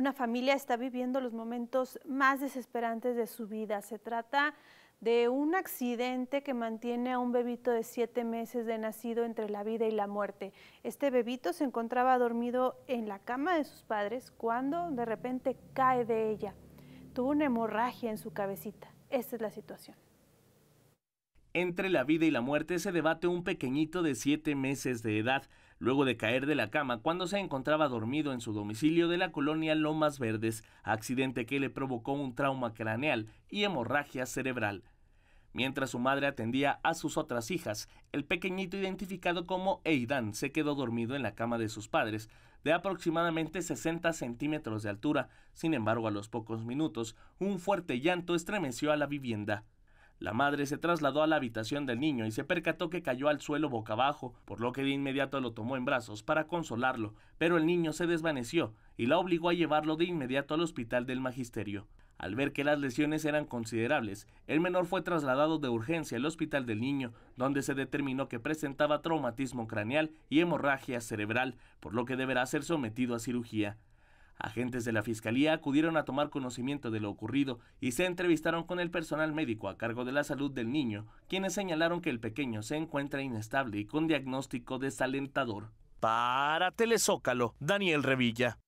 Una familia está viviendo los momentos más desesperantes de su vida. Se trata de un accidente que mantiene a un bebito de siete meses de nacido entre la vida y la muerte. Este bebito se encontraba dormido en la cama de sus padres cuando de repente cae de ella. Tuvo una hemorragia en su cabecita. Esta es la situación. Entre la vida y la muerte se debate un pequeñito de siete meses de edad luego de caer de la cama cuando se encontraba dormido en su domicilio de la colonia Lomas Verdes, accidente que le provocó un trauma craneal y hemorragia cerebral. Mientras su madre atendía a sus otras hijas, el pequeñito identificado como Eidan se quedó dormido en la cama de sus padres, de aproximadamente 60 centímetros de altura. Sin embargo, a los pocos minutos, un fuerte llanto estremeció a la vivienda. La madre se trasladó a la habitación del niño y se percató que cayó al suelo boca abajo, por lo que de inmediato lo tomó en brazos para consolarlo, pero el niño se desvaneció y la obligó a llevarlo de inmediato al hospital del magisterio. Al ver que las lesiones eran considerables, el menor fue trasladado de urgencia al hospital del niño, donde se determinó que presentaba traumatismo craneal y hemorragia cerebral, por lo que deberá ser sometido a cirugía. Agentes de la Fiscalía acudieron a tomar conocimiento de lo ocurrido y se entrevistaron con el personal médico a cargo de la salud del niño, quienes señalaron que el pequeño se encuentra inestable y con diagnóstico desalentador. Para Telezócalo, Daniel Revilla.